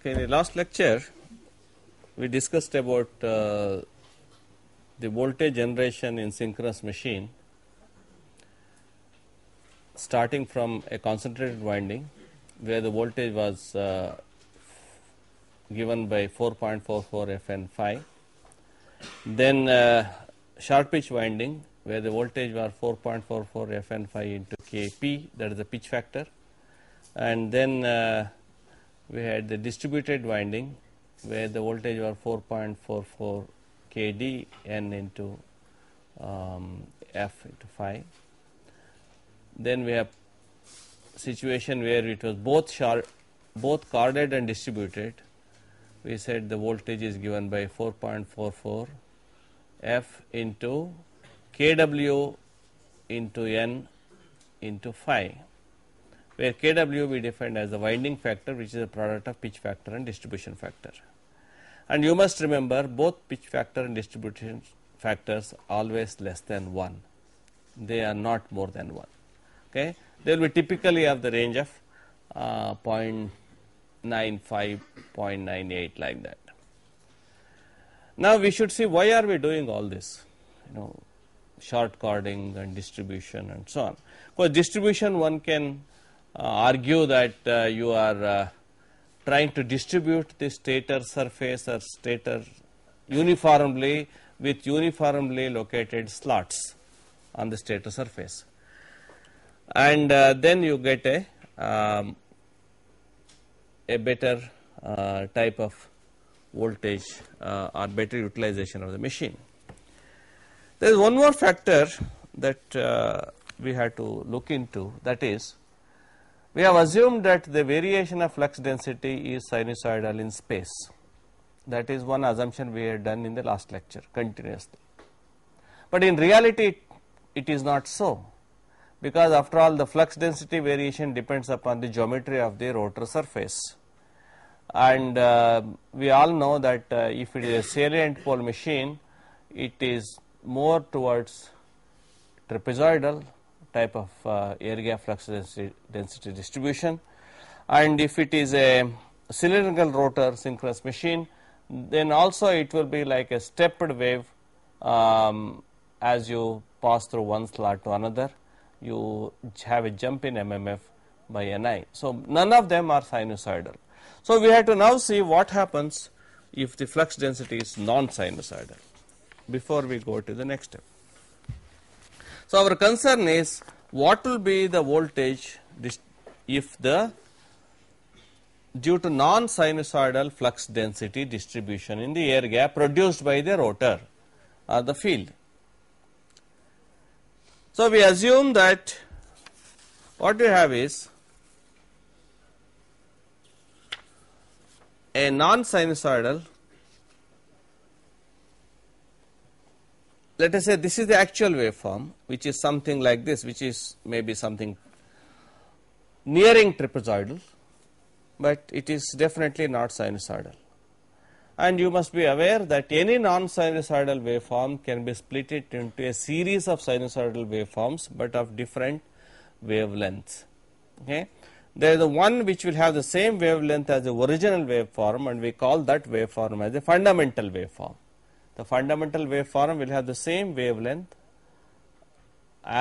Okay, in the last lecture, we discussed about uh, the voltage generation in synchronous machine starting from a concentrated winding where the voltage was uh, given by 4.44 Fn phi. Then uh, sharp pitch winding where the voltage was 4.44 Fn phi into Kp that is the pitch factor and then uh, we had the distributed winding where the voltage was 4.44 kd n into um, f into phi. Then we have situation where it was both short, both carded and distributed. We said the voltage is given by 4.44 f into kw into n into phi where Kw we defined as the winding factor which is a product of pitch factor and distribution factor. And you must remember both pitch factor and distribution factors always less than 1, they are not more than 1. Okay. They will be typically of the range of uh, 0.95, 0.98 like that. Now, we should see why are we doing all this, you know, short cording and distribution and so on. Because distribution one can uh, argue that uh, you are uh, trying to distribute the stator surface or stator uniformly with uniformly located slots on the stator surface. And uh, then you get a, um, a better uh, type of voltage uh, or better utilization of the machine. There is one more factor that we had to look into that is we have assumed that the variation of flux density is sinusoidal in space. That is one assumption we had done in the last lecture continuously. But in reality, it is not so because after all the flux density variation depends upon the geometry of the rotor surface. And uh, we all know that uh, if it is a salient pole machine, it is more towards trapezoidal type of uh, air gap flux density, density, distribution. And if it is a cylindrical rotor synchronous machine, then also it will be like a stepped wave um, as you pass through one slot to another. You have a jump in MMF by Ni. So, none of them are sinusoidal. So, we have to now see what happens if the flux density is non sinusoidal before we go to the next step. So, our concern is what will be the voltage if the due to non sinusoidal flux density distribution in the air gap produced by the rotor or the field. So, we assume that what we have is a non sinusoidal let us say this is the actual waveform which is something like this which is maybe something nearing trapezoidal, but it is definitely not sinusoidal. And you must be aware that any non-sinusoidal waveform can be split it into a series of sinusoidal waveforms, but of different wavelengths. Okay? There is the one which will have the same wavelength as the original waveform and we call that waveform as a fundamental waveform the fundamental waveform will have the same wavelength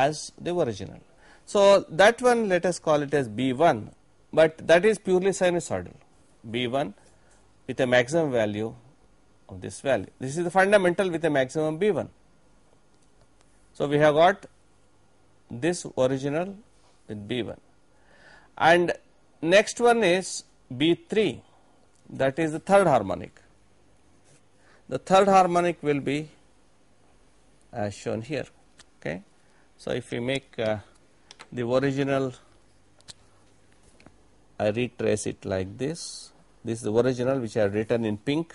as the original. So, that one let us call it as B 1, but that is purely sinusoidal B 1 with a maximum value of this value. This is the fundamental with a maximum B 1. So, we have got this original with B 1 and next one is B 3 that is the third harmonic. The third harmonic will be as shown here. Okay. So, if we make uh, the original, I retrace it like this. This is the original which I have written in pink.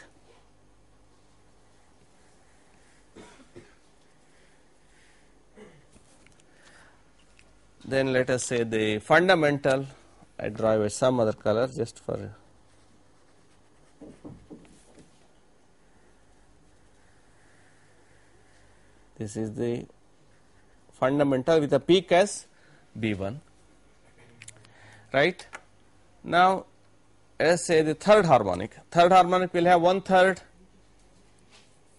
Then let us say the fundamental, I draw with some other color just for This is the fundamental with a peak as B1. Right? Now, let us say the third harmonic. Third harmonic will have one third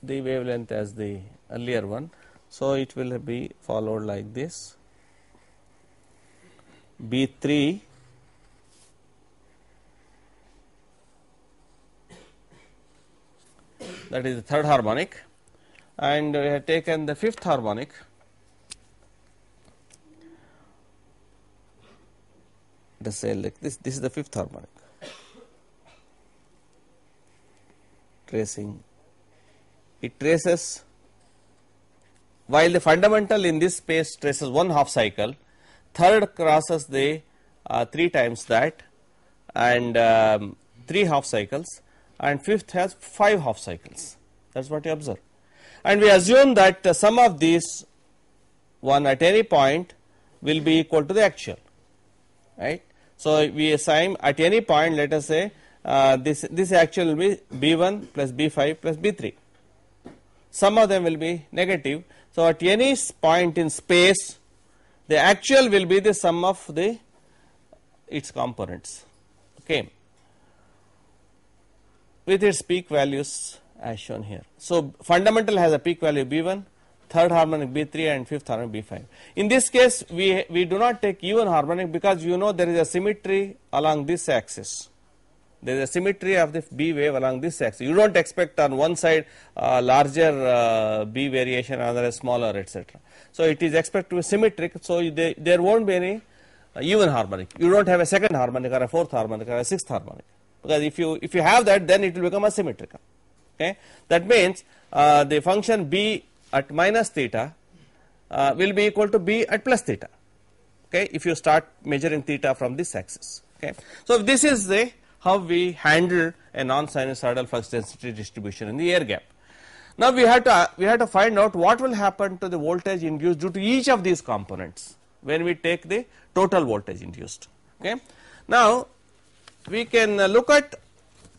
the wavelength as the earlier one. So, it will be followed like this B3 that is the third harmonic and we uh, have taken the fifth harmonic. The cell like this, this is the fifth harmonic. Tracing it traces while the fundamental in this space traces one half cycle, third crosses the uh, 3 times that and um, 3 half cycles and fifth has 5 half cycles that is what you observe and we assume that the sum of these one at any point will be equal to the actual right. So, we assign at any point let us say uh, this this actual will be b 1 plus b 5 plus b 3 some of them will be negative. So, at any point in space the actual will be the sum of the its components okay with its peak values as shown here. So, fundamental has a peak value B1, third harmonic B3 and fifth harmonic B5. In this case, we, we do not take U1 harmonic because you know there is a symmetry along this axis. There is a symmetry of the B wave along this axis. You do not expect on one side uh, larger uh, B variation, another smaller etc. So, it is expected to be symmetric. So, they, there will not be any uh, even harmonic. You do not have a second harmonic or a fourth harmonic or a sixth harmonic because if you, if you have that then it will become asymmetrical. Okay? That means uh, the function b at minus theta uh, will be equal to b at plus theta. Okay? If you start measuring theta from this axis. Okay? So, this is the how we handle a non-sinusoidal flux density distribution in the air gap. Now, we have to uh, we have to find out what will happen to the voltage induced due to each of these components when we take the total voltage induced. Okay? Now, we can uh, look at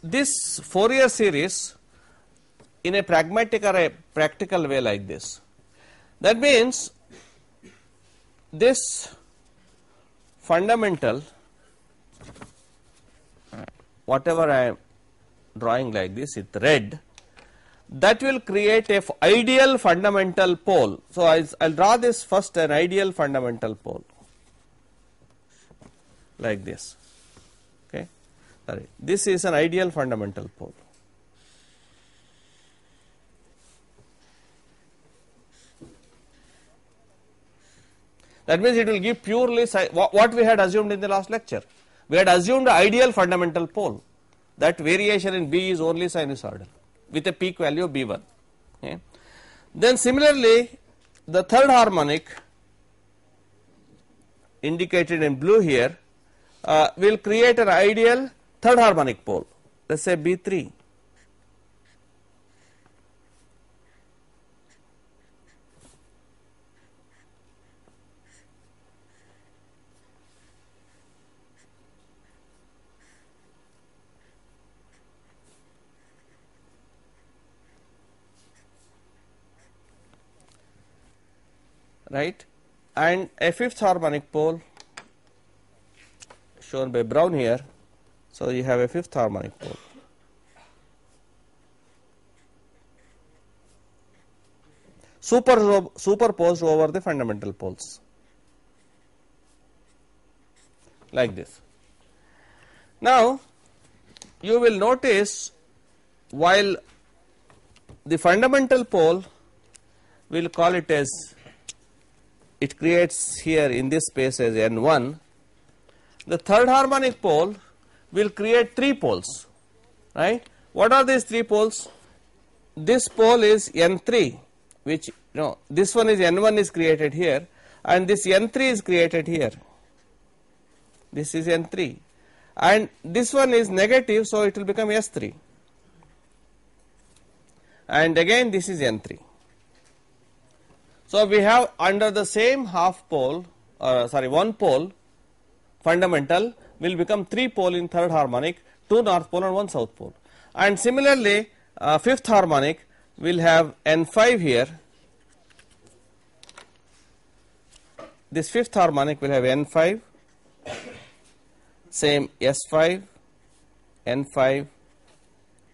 this Fourier series in a pragmatic or a practical way like this. That means, this fundamental whatever I am drawing like this with red that will create a ideal fundamental pole. So, I will draw this first an ideal fundamental pole like this. Okay. This is an ideal fundamental pole. That means it will give purely what we had assumed in the last lecture. We had assumed ideal fundamental pole that variation in B is only sinusoidal with a peak value B1. Okay. Then similarly, the third harmonic indicated in blue here uh, will create an ideal third harmonic pole let us say B3 right and a fifth harmonic pole shown by Brown here. So, you have a fifth harmonic pole. Super, superposed over the fundamental poles like this. Now, you will notice while the fundamental pole we will call it as it creates here in this space as N1. The third harmonic pole will create three poles, right. What are these three poles? This pole is N3, which you know this one is N1 is created here and this N3 is created here. This is N3 and this one is negative, so it will become S3 and again this is N3. So, we have under the same half pole uh, sorry one pole fundamental will become three pole in third harmonic, two north pole and one south pole. And similarly, uh, fifth harmonic will have N5 here. This fifth harmonic will have N5, same S5, N5,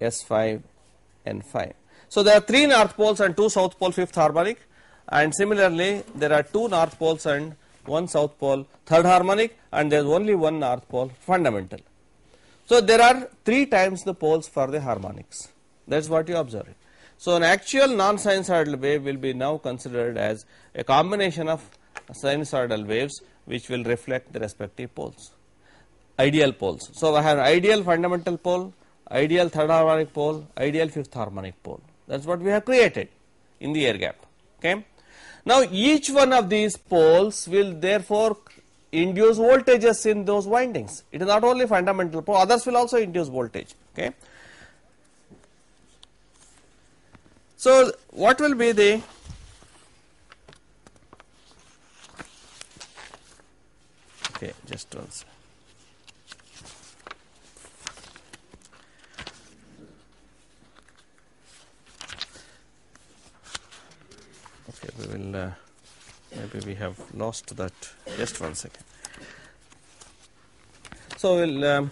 S5, N5. So, there are three north poles and two south pole fifth harmonic and similarly there are two north poles and one south pole third harmonic and there is only one north pole fundamental. So, there are three times the poles for the harmonics that is what you observe. So, an actual non-sinusoidal wave will be now considered as a combination of sinusoidal waves which will reflect the respective poles, ideal poles. So, I have ideal fundamental pole, ideal third harmonic pole, ideal fifth harmonic pole that is what we have created in the air gap. Okay. Now, each one of these poles will therefore induce voltages in those windings. It is not only fundamental pole, others will also induce voltage. Okay. So, what will be the okay, just once. Okay, we will, uh, maybe we have lost that, just one second. So, we'll, um,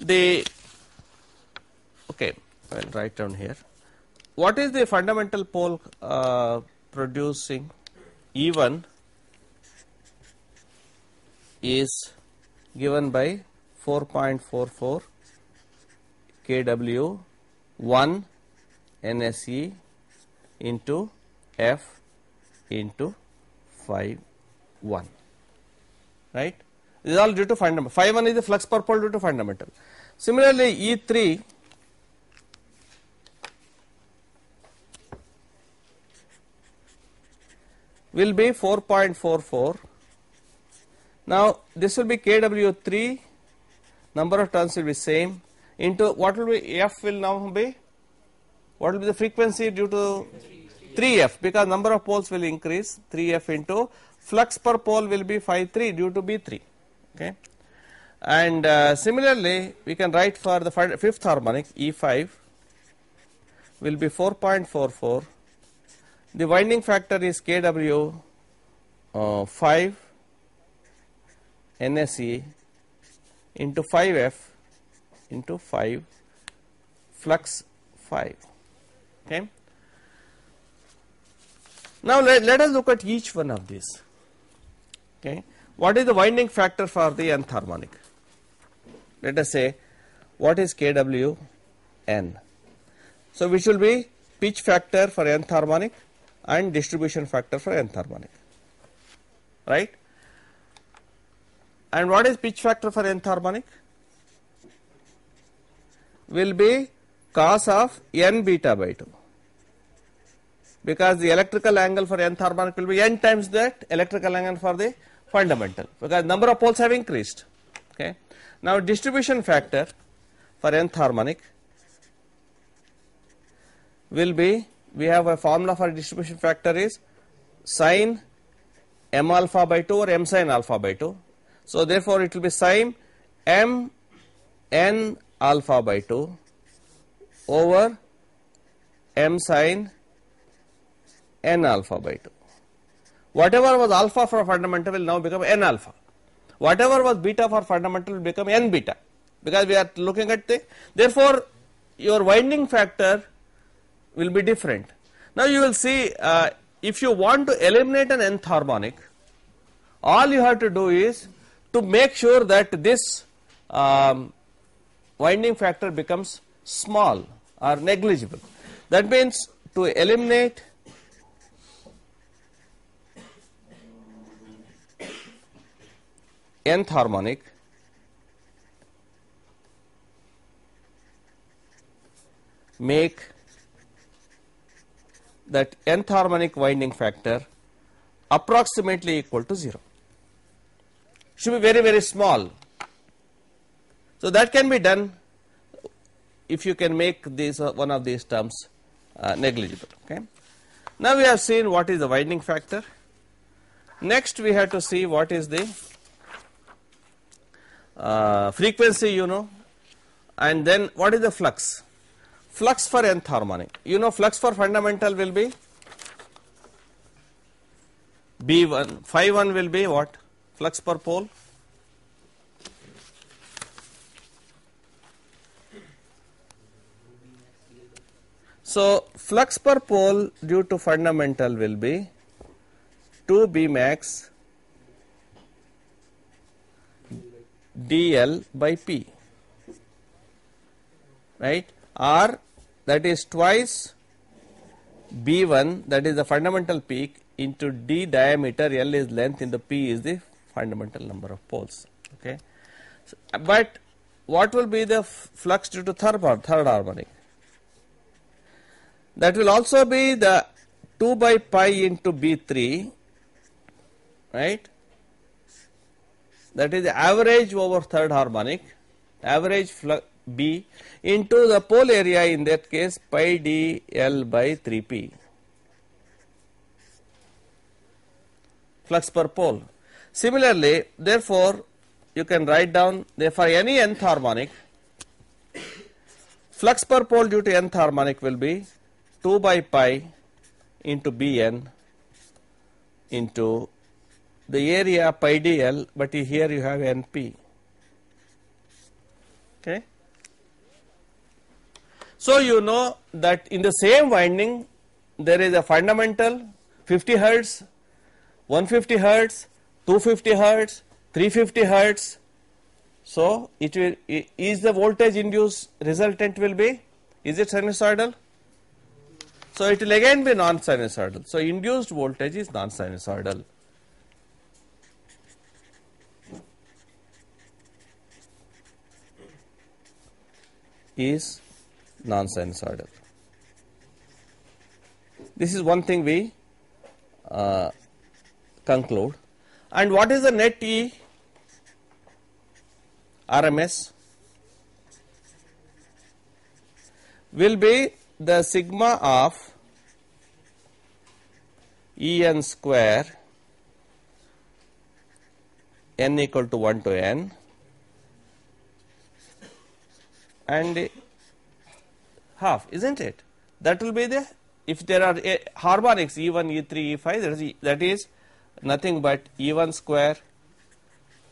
the, okay, I'll write down here. What is the fundamental pole uh, producing E1 is given by 4.44 kW 1 NSE into F into phi 1 right. This is all due to fundamental phi 1 is the flux per pole due to fundamental. Similarly, E 3 will be 4.44. Now, this will be KW 3 number of turns will be same into what will be F will now be what will be the frequency due to 3F? Because number of poles will increase 3F into flux per pole will be phi 3 due to B3. Okay. And uh, similarly, we can write for the fifth harmonic E5 will be 4.44. The winding factor is kW uh, 5 NSE into 5F into 5 flux 5. Okay. Now, let, let us look at each one of these. Okay. What is the winding factor for the nth harmonic? Let us say what is Kwn? So, which will be pitch factor for nth harmonic and distribution factor for nth harmonic, right. And what is pitch factor for nth harmonic? Will be cos of n beta by 2 because the electrical angle for nth harmonic will be n times that electrical angle for the fundamental because number of poles have increased. Okay. Now, distribution factor for nth harmonic will be we have a formula for distribution factor is sine m alpha by 2 or m sine alpha by 2. So, therefore, it will be sine m n alpha by 2 over m sine n alpha by 2. Whatever was alpha for fundamental will now become n alpha. Whatever was beta for fundamental will become n beta because we are looking at the therefore your winding factor will be different. Now you will see uh, if you want to eliminate an nth harmonic all you have to do is to make sure that this um, winding factor becomes small or negligible. That means to eliminate nth harmonic make that nth harmonic winding factor approximately equal to 0 should be very very small. So, that can be done if you can make this uh, one of these terms uh, negligible. Okay. Now, we have seen what is the winding factor. Next, we have to see what is the uh, frequency you know and then what is the flux? Flux for nth harmonic. You know flux for fundamental will be B1, phi 1 will be what? Flux per pole. So, flux per pole due to fundamental will be 2 B max dl by p right r that is twice b1 that is the fundamental peak into d diameter l is length into p is the fundamental number of poles okay so, but what will be the flux due to third, third harmonic that will also be the 2 by pi into b3 right that is average over third harmonic average B into the pole area in that case pi d L by 3 P flux per pole. Similarly, therefore, you can write down therefore any nth harmonic flux per pole due to nth harmonic will be 2 by pi into Bn into the area pi d L, but here you have N p. Okay. So, you know that in the same winding there is a fundamental 50 hertz, 150 hertz, 250 hertz, 350 hertz. So, it will is the voltage induced resultant will be is it sinusoidal? So, it will again be non sinusoidal. So, induced voltage is non sinusoidal. is non-sinusoidal. This is one thing we uh, conclude. And what is the net E RMS? Will be the sigma of E n square n equal to 1 to n and half isn't it that will be the if there are a, eh, harmonics E1 E3 E5 that is, that is nothing but E1 square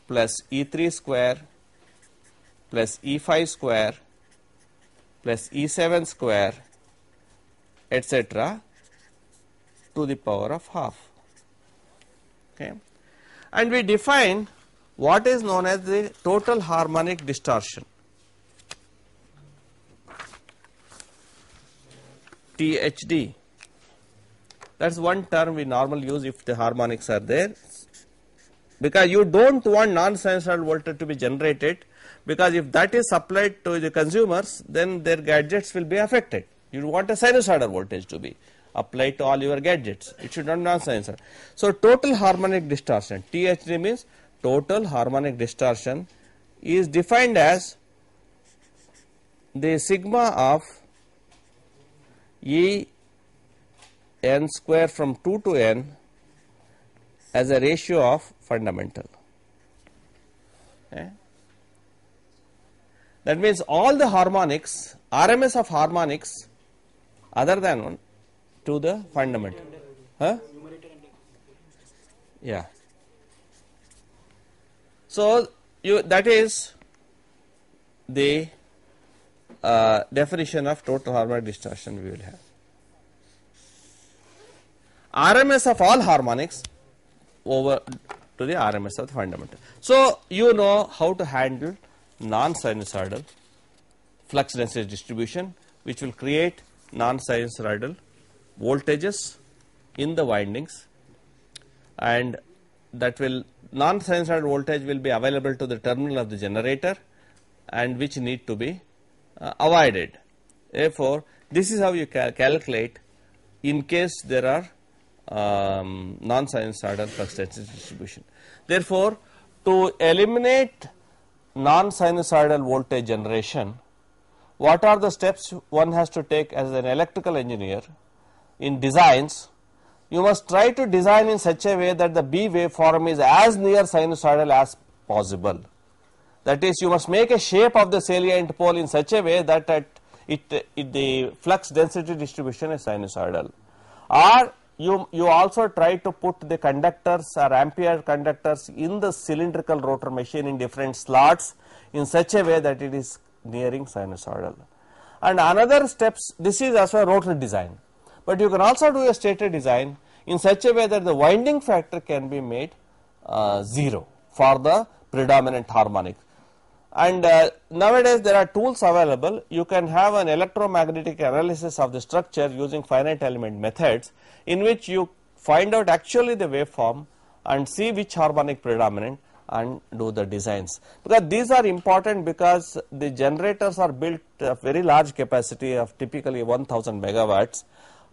plus E3 square plus E5 square plus E7 square etc to the power of half okay and we define what is known as the total harmonic distortion THD. That is one term we normally use if the harmonics are there because you do not want non-sinusoidal voltage to be generated because if that is supplied to the consumers then their gadgets will be affected. You want a sinusoidal voltage to be applied to all your gadgets. It should not non-sinusoidal. So, total harmonic distortion THD means total harmonic distortion is defined as the sigma of e n square from 2 to n as a ratio of fundamental. Okay. That means, all the harmonics RMS of harmonics other than 1 to the fundamental. Huh? Yeah. So, you that is the uh, definition of total harmonic distortion we will have. RMS of all harmonics over to the RMS of the fundamental. So, you know how to handle non-sinusoidal flux density distribution which will create non-sinusoidal voltages in the windings and that will non-sinusoidal voltage will be available to the terminal of the generator and which need to be uh, avoided. Therefore, this is how you cal calculate in case there are um, non-sinusoidal flux density distribution. Therefore, to eliminate non-sinusoidal voltage generation, what are the steps one has to take as an electrical engineer in designs? You must try to design in such a way that the B waveform is as near sinusoidal as possible that is you must make a shape of the salient pole in such a way that at it, it the flux density distribution is sinusoidal or you, you also try to put the conductors or ampere conductors in the cylindrical rotor machine in different slots in such a way that it is nearing sinusoidal. And another steps, this is also a rotor design, but you can also do a stator design in such a way that the winding factor can be made uh, 0 for the predominant harmonic and uh, nowadays there are tools available you can have an electromagnetic analysis of the structure using finite element methods in which you find out actually the waveform and see which harmonic predominant and do the designs because these are important because the generators are built of very large capacity of typically 1000 megawatts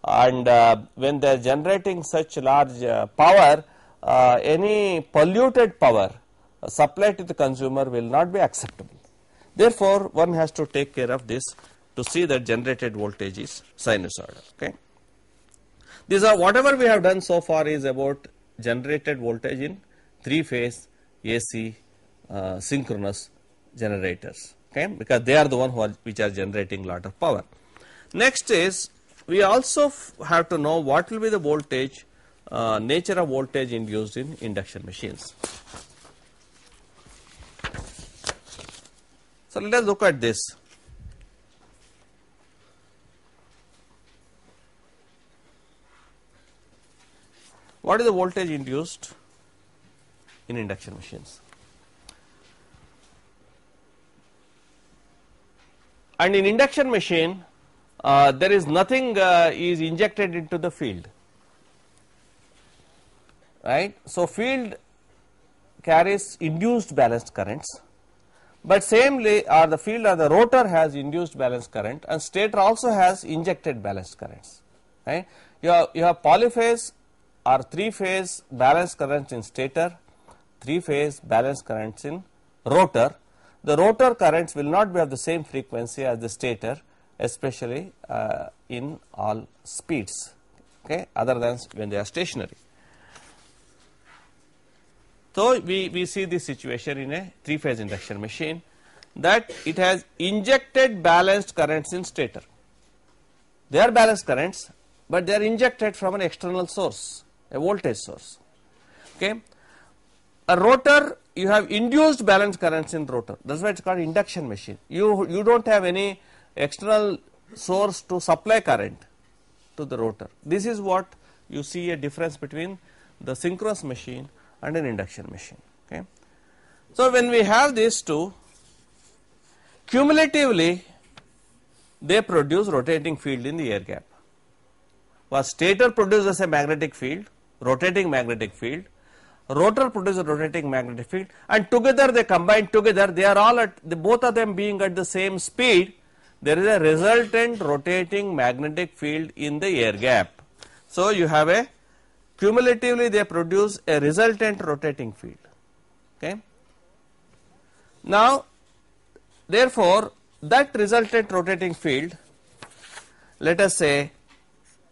and uh, when they are generating such large uh, power uh, any polluted power supply to the consumer will not be acceptable. Therefore, one has to take care of this to see that generated voltage is sinusoidal. Okay? These are whatever we have done so far is about generated voltage in three phase AC uh, synchronous generators okay? because they are the one are, which are generating lot of power. Next is we also have to know what will be the voltage uh, nature of voltage induced in induction machines. So, let us look at this. What is the voltage induced in induction machines? And in induction machine, uh, there is nothing uh, is injected into the field, right. So, field carries induced balanced currents but similarly, or the field or the rotor has induced balanced current and stator also has injected balanced currents. Right? You have, you have polyphase or three phase balanced currents in stator, three phase balanced currents in rotor. The rotor currents will not be of the same frequency as the stator, especially uh, in all speeds, okay, other than when they are stationary. So, we, we see this situation in a 3 phase induction machine that it has injected balanced currents in stator. They are balanced currents, but they are injected from an external source, a voltage source. Okay. A rotor, you have induced balanced currents in rotor, that is why it is called induction machine. You, you do not have any external source to supply current to the rotor. This is what you see a difference between the synchronous machine and an induction machine. Okay. So, when we have these two cumulatively they produce rotating field in the air gap. While stator produces a magnetic field, rotating magnetic field, rotor produces rotating magnetic field and together they combine together they are all at the, both of them being at the same speed there is a resultant rotating magnetic field in the air gap. So, you have a cumulatively they produce a resultant rotating field. Okay. Now, therefore, that resultant rotating field let us say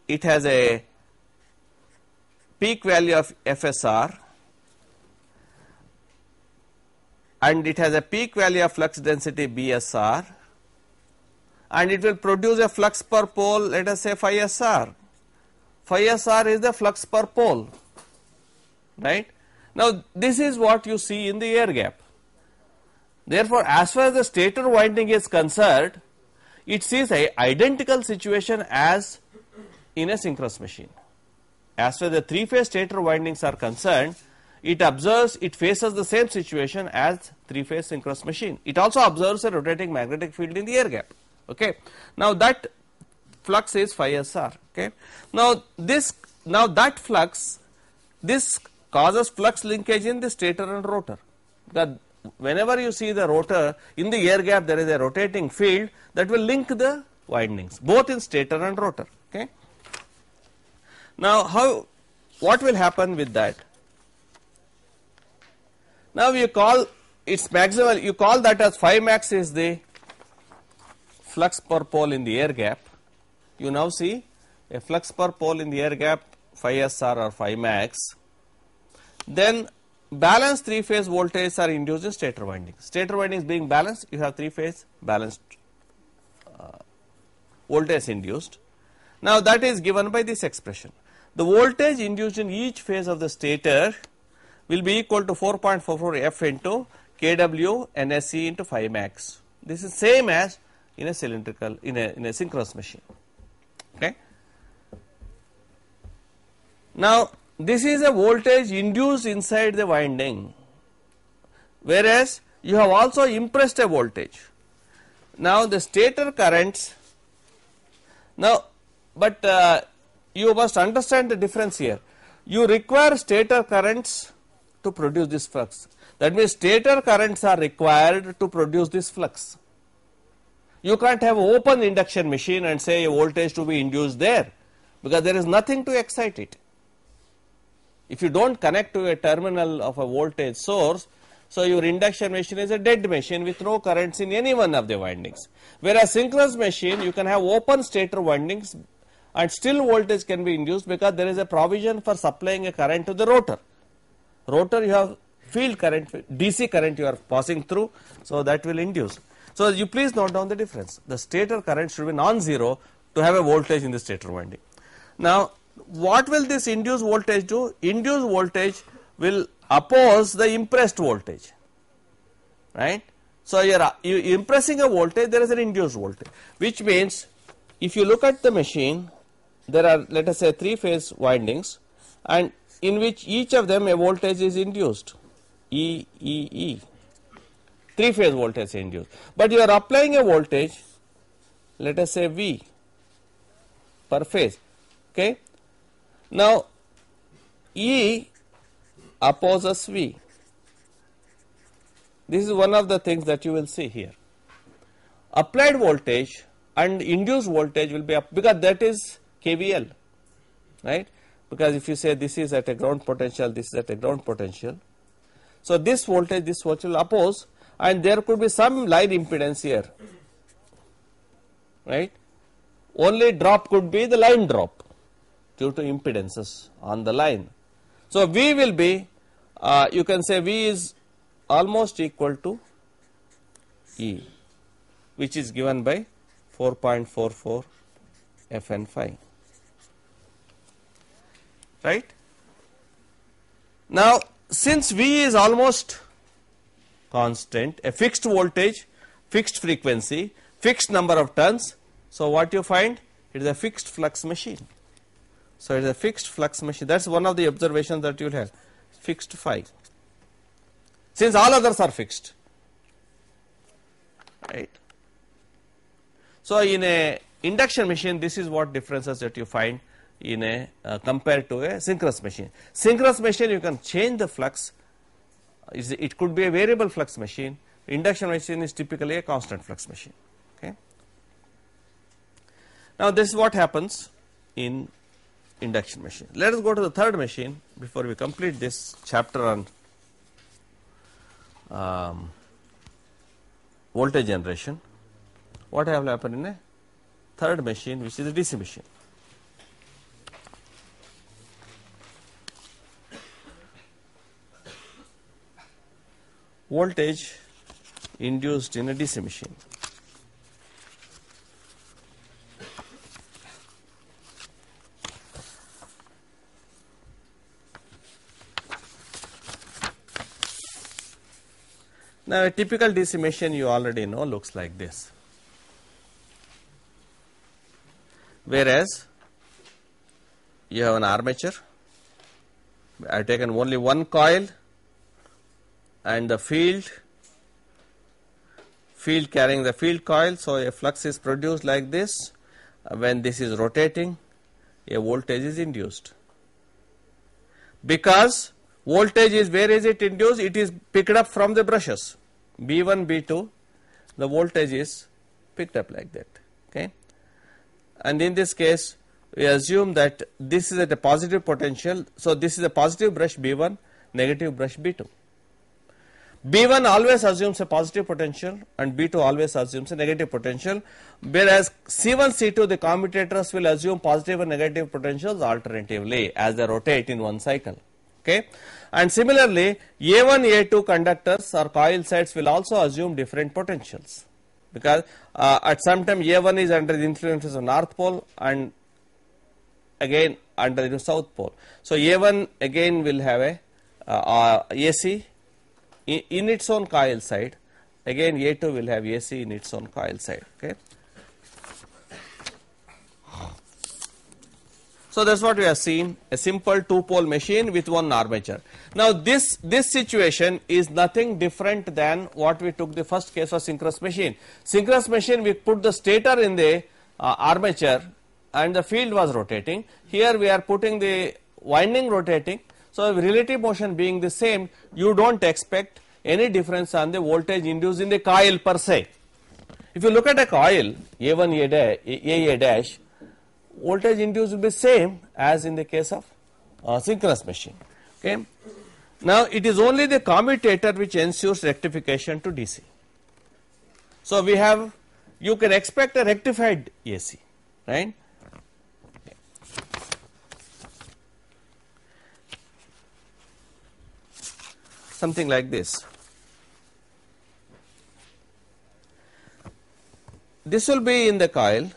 it has a peak value of FSR and it has a peak value of flux density BSR and it will produce a flux per pole let us say phi SR phi s r is the flux per pole right. Now, this is what you see in the air gap. Therefore, as far as the stator winding is concerned, it sees a identical situation as in a synchronous machine. As far as the three phase stator windings are concerned, it observes it faces the same situation as three phase synchronous machine. It also observes a rotating magnetic field in the air gap. Okay. Now, that flux is phi SR okay. Now this now that flux this causes flux linkage in the stator and rotor that whenever you see the rotor in the air gap there is a rotating field that will link the windings both in stator and rotor okay. Now how what will happen with that? Now you call its maximal you call that as phi max is the flux per pole in the air gap you now see a flux per pole in the air gap phi SR or phi max. Then balanced three phase voltages are induced in stator winding. Stator windings being balanced, you have three phase balanced uh, voltage induced. Now, that is given by this expression. The voltage induced in each phase of the stator will be equal to 4.44 F into KW NSE into phi max. This is same as in a cylindrical, in a, in a synchronous machine. Now, this is a voltage induced inside the winding, whereas you have also impressed a voltage. Now, the stator currents, now, but uh, you must understand the difference here. You require stator currents to produce this flux. That means, stator currents are required to produce this flux. You can't have open induction machine and say a voltage to be induced there, because there is nothing to excite it. If you don't connect to a terminal of a voltage source, so your induction machine is a dead machine with no currents in any one of the windings. Whereas synchronous machine, you can have open stator windings and still voltage can be induced because there is a provision for supplying a current to the rotor. Rotor you have field current, DC current you are passing through, so that will induce. So, you please note down the difference. The stator current should be non-zero to have a voltage in the stator winding. Now, what will this induced voltage do? Induced voltage will oppose the impressed voltage, right. So, you are impressing a voltage, there is an induced voltage, which means if you look at the machine, there are let us say 3 phase windings and in which each of them a voltage is induced, E, E, E, 3 phase voltage induced, but you are applying a voltage let us say V per phase. Okay. Now, E opposes V. This is one of the things that you will see here. Applied voltage and induced voltage will be up because that is KVL, right? Because if you say this is at a ground potential, this is at a ground potential. So, this voltage, this voltage will oppose and there could be some line impedance here, right? Only drop could be the line drop due to impedances on the line. So, V will be uh, you can say V is almost equal to E which is given by 4.44 Fn phi right. Now, since V is almost constant a fixed voltage fixed frequency fixed number of turns. So, what you find it is a fixed flux machine. So, it is a fixed flux machine that is one of the observations that you will have fixed phi since all others are fixed right. So, in a induction machine this is what differences that you find in a uh, compared to a synchronous machine. Synchronous machine you can change the flux it could be a variable flux machine induction machine is typically a constant flux machine. Okay. Now, this is what happens in induction machine. Let us go to the third machine before we complete this chapter on um, voltage generation. What have happened in a third machine which is a DC machine. Voltage induced in a DC machine. Now, a typical decimation you already know looks like this, whereas you have an armature, I have taken only one coil and the field field carrying the field coil. So, a flux is produced like this when this is rotating a voltage is induced because Voltage is where is it induced? It is picked up from the brushes B1, B2, the voltage is picked up like that. Okay. And in this case, we assume that this is at a positive potential. So, this is a positive brush B1, negative brush B2. B1 always assumes a positive potential and B2 always assumes a negative potential, whereas C1, C2 the commutators will assume positive and negative potentials alternatively as they rotate in one cycle. Okay? And similarly, A1, A2 conductors or coil sides will also assume different potentials because uh, at some time A1 is under the influences of North Pole and again under the South Pole. So, A1 again will have a uh, uh AC in, in its own coil side, again A2 will have AC in its own coil side. Okay? So that's what we have seen, a simple two-pole machine with one armature. Now this, this situation is nothing different than what we took the first case of synchronous machine. Synchronous machine, we put the stator in the uh, armature and the field was rotating. Here we are putting the winding rotating. So relative motion being the same, you don't expect any difference on the voltage induced in the coil per se. If you look at a coil, A1, A, A, A dash, voltage induced will be same as in the case of uh, synchronous machine. Okay. Now, it is only the commutator which ensures rectification to DC. So, we have you can expect a rectified AC right. something like this. This will be in the coil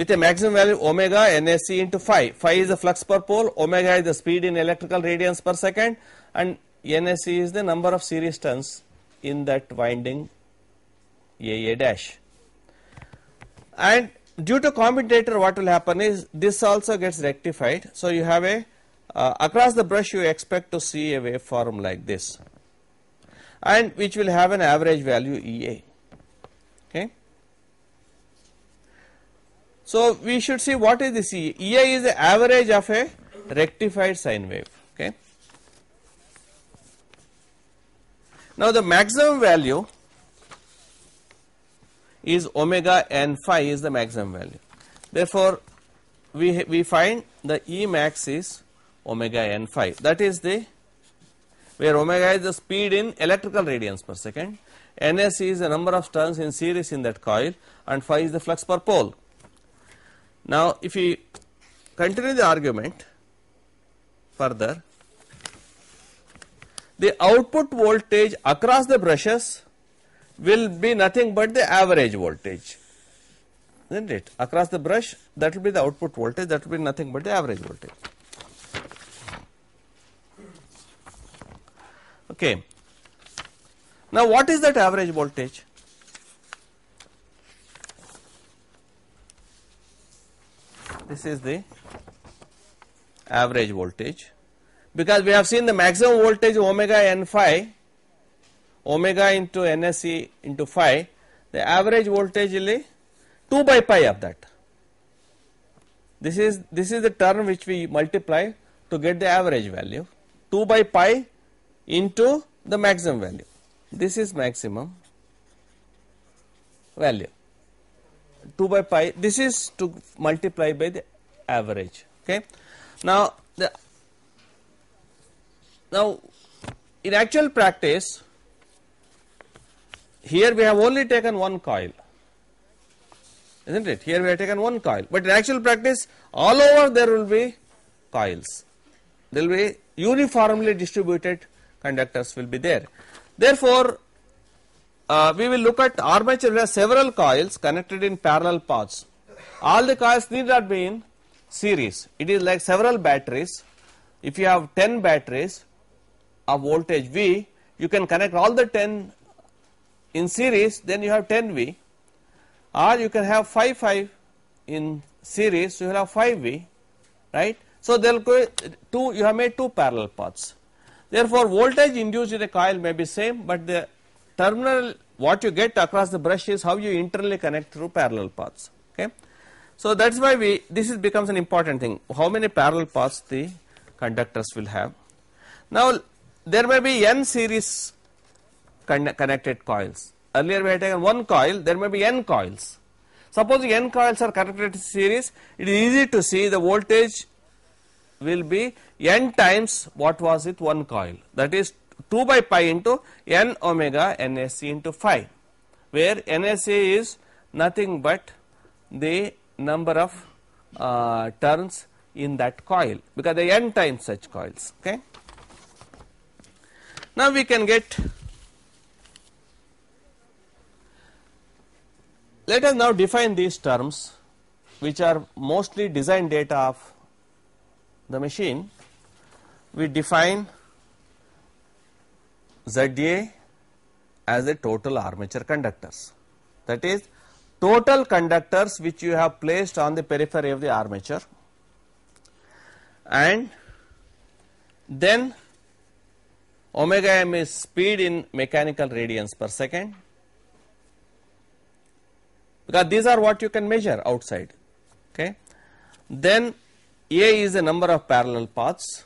with a maximum value omega N S C into phi. Phi is the flux per pole, omega is the speed in electrical radians per second and N S C is the number of series turns in that winding AA dash. And due to commutator what will happen is this also gets rectified. So, you have a uh, across the brush you expect to see a waveform like this and which will have an average value EA. Okay. So, we should see what is this E EI is the average of a rectified sine wave. Okay. Now, the maximum value is omega n phi is the maximum value. Therefore, we, we find the E max is omega n phi that is the where omega is the speed in electrical radians per second, ns is the number of turns in series in that coil and phi is the flux per pole. Now, if we continue the argument further, the output voltage across the brushes will be nothing but the average voltage isn't it across the brush that will be the output voltage that will be nothing but the average voltage. Okay. Now, what is that average voltage? this is the average voltage because we have seen the maximum voltage omega n phi omega into NSE into phi the average voltage ಇಲ್ಲಿ 2 by pi of that this is this is the term which we multiply to get the average value 2 by pi into the maximum value this is maximum value 2 by pi this is to multiply by the average okay now the now in actual practice here we have only taken one coil isn't it here we have taken one coil but in actual practice all over there will be coils there will be uniformly distributed conductors will be there therefore uh, we will look at armature where several coils connected in parallel paths. All the coils need not be in series. It is like several batteries. If you have 10 batteries of voltage V, you can connect all the 10 in series, then you have 10 V or you can have 5 5 in series, you will have 5 V, right. So, there will be 2, you have made 2 parallel paths. Therefore, voltage induced in a coil may be same, but the terminal, what you get across the brush is how you internally connect through parallel paths. Okay. So that's why we this is becomes an important thing. How many parallel paths the conductors will have? Now there may be n series connected coils. Earlier we had taken one coil. There may be n coils. Supposing n coils are connected in series, it is easy to see the voltage will be n times what was it one coil. That is 2 by pi into n omega NSC into phi, where n s a is nothing but the number of uh, turns in that coil, because they n times such coils. Okay. Now, we can get Let us now define these terms which are mostly design data of the machine. We define ZA as a total armature conductors. That is total conductors which you have placed on the periphery of the armature and then omega m is speed in mechanical radians per second because these are what you can measure outside. Okay. Then A is the number of parallel paths.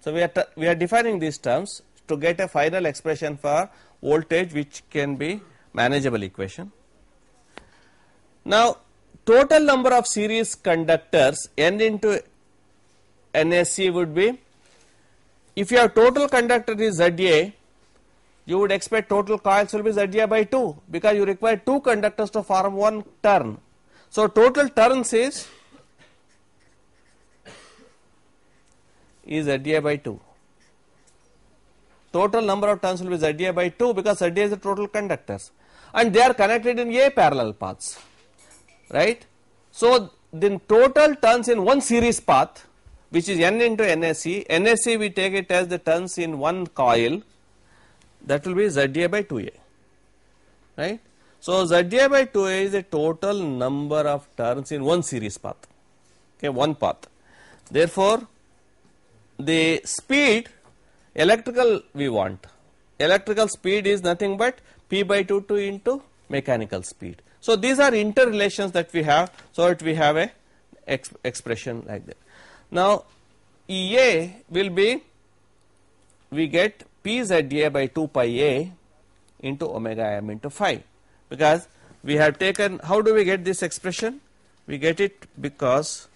So, we are, we are defining these terms to get a final expression for voltage which can be manageable equation. Now, total number of series conductors n into NSC would be if your total conductor is ZA, you would expect total coils will be ZA by 2 because you require 2 conductors to form one turn. So, total turns is is ZA by 2 total number of turns will be ZA by 2 because ZA is the total conductors and they are connected in A parallel paths, right. So, then total turns in one series path which is N into NSE, NSE we take it as the turns in one coil that will be ZA by 2A, right. So, ZA by 2A is the total number of turns in one series path, okay, one path. Therefore, the speed Electrical we want. Electrical speed is nothing but P by 2 2 into mechanical speed. So, these are interrelations that we have. So, that we have a expression like that. Now, EA will be we get P Z A by 2 pi A into omega m into phi because we have taken how do we get this expression? We get it because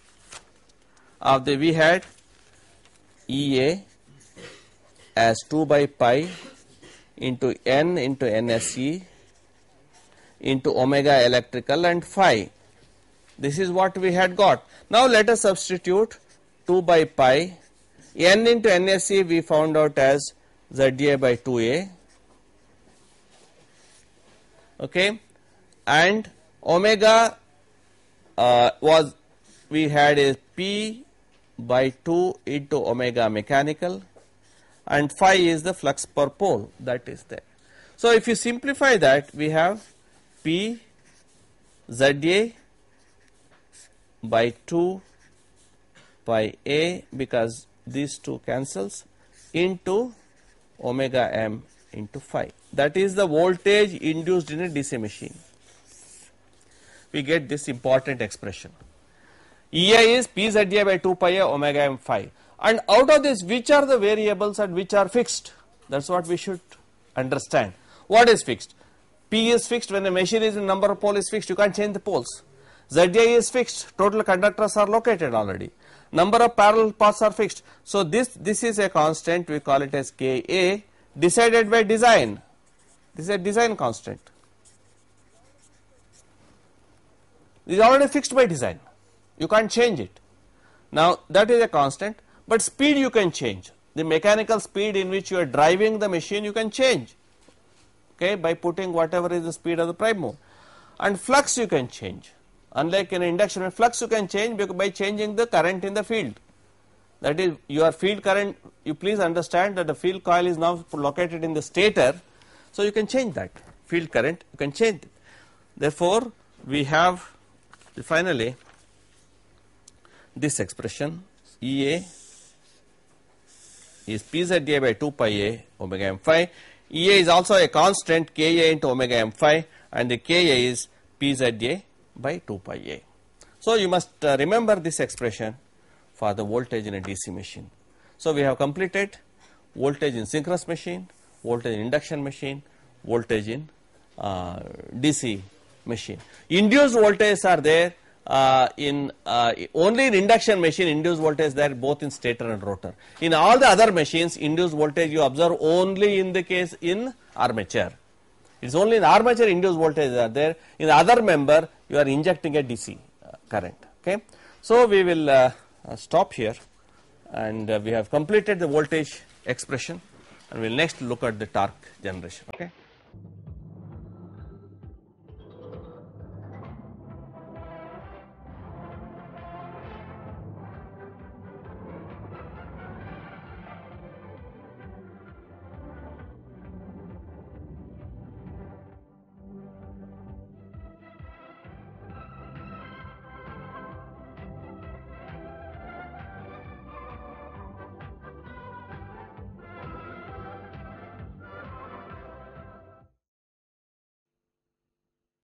of the we had E A as 2 by pi into n into NSE into omega electrical and phi. This is what we had got. Now, let us substitute 2 by pi n into NSE we found out as ZA by 2A okay. and omega uh, was we had a p by 2 into omega mechanical and phi is the flux per pole that is there. So, if you simplify that we have P Z A by 2 pi A because these two cancels into omega m into phi that is the voltage induced in a DC machine. We get this important expression. EI is PZA by 2 pi A omega m phi and out of this which are the variables and which are fixed that is what we should understand. What is fixed? P is fixed when a machine is in number of poles is fixed you can't change the poles. Zdi is fixed total conductors are located already. Number of parallel paths are fixed. So this, this is a constant we call it as Ka decided by design this is a design constant. It is already fixed by design you can't change it. Now that is a constant but speed you can change the mechanical speed in which you are driving the machine you can change okay by putting whatever is the speed of the prime mover and flux you can change unlike in induction flux you can change by changing the current in the field that is your field current you please understand that the field coil is now located in the stator so you can change that field current you can change it. therefore we have finally this expression EA is p z a by 2 pi a omega m phi. E a is also a constant k a into omega m phi and the k a is p z a by 2 pi a. So, you must uh, remember this expression for the voltage in a DC machine. So, we have completed voltage in synchronous machine, voltage in induction machine, voltage in uh, DC machine. Induced voltages are there uh, in uh, only in induction machine induced voltage there both in stator and rotor. In all the other machines induced voltage you observe only in the case in armature. It is only in armature induced voltage are there. In the other member you are injecting a DC uh, current. Okay. So, we will uh, uh stop here and uh, we have completed the voltage expression and we will next look at the torque generation. Okay.